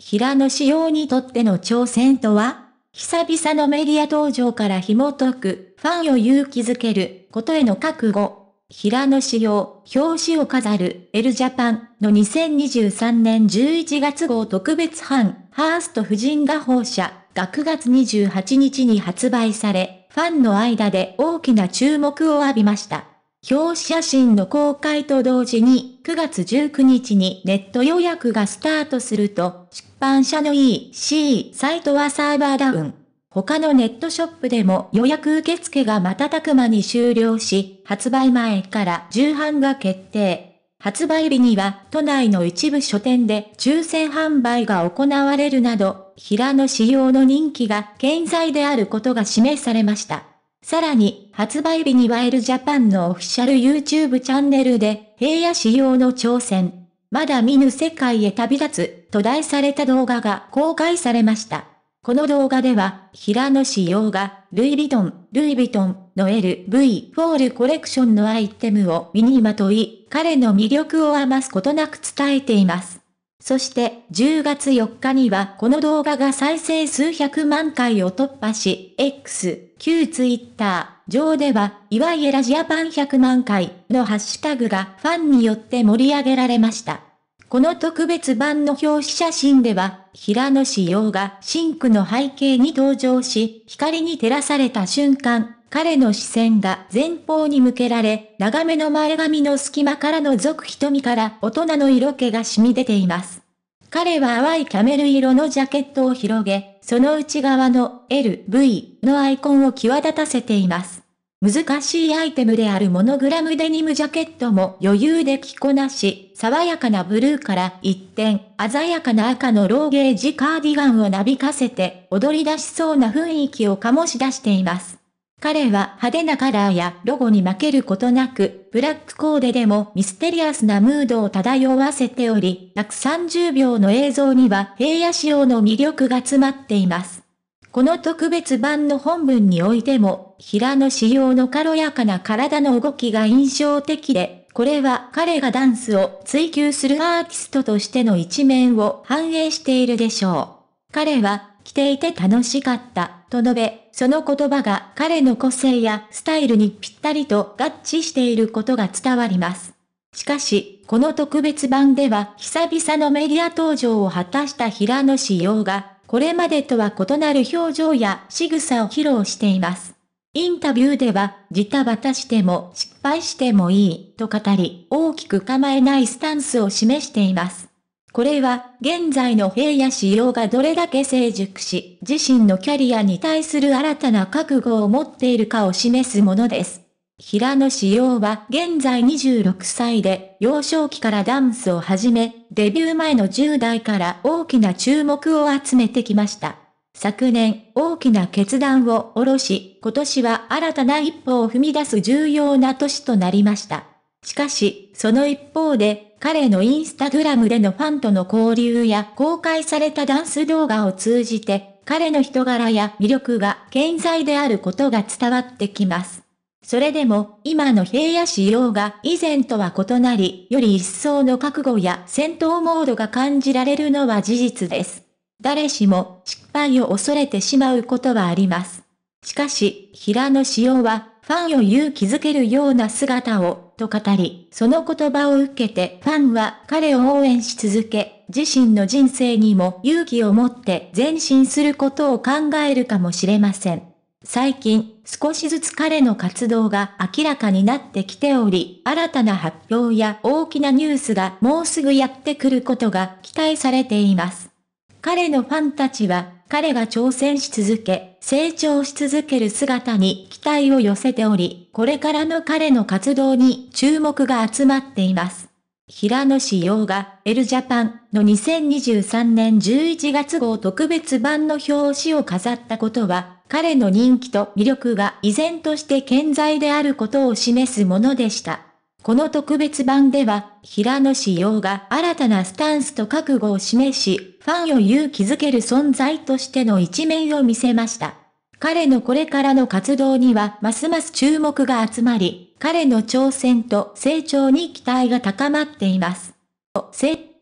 平野紫耀にとっての挑戦とは久々のメディア登場から紐解く、ファンを勇気づけることへの覚悟。平野紫耀、表紙を飾る、エルジャパンの2023年11月号特別版、ハースト夫人が放射が9月28日に発売され、ファンの間で大きな注目を浴びました。表紙写真の公開と同時に、9月19日にネット予約がスタートすると、出版社の EC サイトはサーバーダウン。他のネットショップでも予約受付が瞬く間に終了し、発売前から重版が決定。発売日には都内の一部書店で抽選販売が行われるなど、平野仕様の人気が健在であることが示されました。さらに、発売日にワイルジャパンのオフィシャル YouTube チャンネルで、平野仕様の挑戦。まだ見ぬ世界へ旅立つ、と題された動画が公開されました。この動画では、平野仕様が、ルイ・ヴィトン、ルイ・ヴィトンの LV フォールコレクションのアイテムを身にまとい、彼の魅力を余すことなく伝えています。そして10月4日にはこの動画が再生数百万回を突破し、X、旧 Twitter 上では、いわゆるジャパン100万回のハッシュタグがファンによって盛り上げられました。この特別版の表紙写真では、平野紫耀がシンクの背景に登場し、光に照らされた瞬間、彼の視線が前方に向けられ、長めの前髪の隙間から覗く瞳から大人の色気が染み出ています。彼は淡いキャメル色のジャケットを広げ、その内側の LV のアイコンを際立たせています。難しいアイテムであるモノグラムデニムジャケットも余裕で着こなし、爽やかなブルーから一転、鮮やかな赤のローゲージカーディガンをなびかせて、踊り出しそうな雰囲気を醸し出しています。彼は派手なカラーやロゴに負けることなく、ブラックコーデでもミステリアスなムードを漂わせており、130秒の映像には平野仕様の魅力が詰まっています。この特別版の本文においても、平野仕様の軽やかな体の動きが印象的で、これは彼がダンスを追求するアーティストとしての一面を反映しているでしょう。彼は着ていて楽しかった、と述べ、その言葉が彼の個性やスタイルにぴったりと合致していることが伝わります。しかし、この特別版では久々のメディア登場を果たした平野紫耀が、これまでとは異なる表情や仕草を披露しています。インタビューでは、ジタバタしても失敗してもいいと語り、大きく構えないスタンスを示しています。これは、現在の兵や仕様がどれだけ成熟し、自身のキャリアに対する新たな覚悟を持っているかを示すものです。平野仕様は現在26歳で、幼少期からダンスを始め、デビュー前の10代から大きな注目を集めてきました。昨年、大きな決断を下ろし、今年は新たな一歩を踏み出す重要な年となりました。しかし、その一方で、彼のインスタグラムでのファンとの交流や公開されたダンス動画を通じて、彼の人柄や魅力が健在であることが伝わってきます。それでも、今の平野仕様が以前とは異なり、より一層の覚悟や戦闘モードが感じられるのは事実です。誰しも失敗を恐れてしまうことはあります。しかし、平野仕様は、ファンを勇気づけるような姿をと語り、その言葉を受けてファンは彼を応援し続け、自身の人生にも勇気を持って前進することを考えるかもしれません。最近、少しずつ彼の活動が明らかになってきており、新たな発表や大きなニュースがもうすぐやってくることが期待されています。彼のファンたちは彼が挑戦し続け、成長し続ける姿に期待を寄せており、これからの彼の活動に注目が集まっています。平野志陽が、エルジャパンの2023年11月号特別版の表紙を飾ったことは、彼の人気と魅力が依然として健在であることを示すものでした。この特別版では、平野紫耀が新たなスタンスと覚悟を示し、ファンを勇気づける存在としての一面を見せました。彼のこれからの活動にはますます注目が集まり、彼の挑戦と成長に期待が高まっています。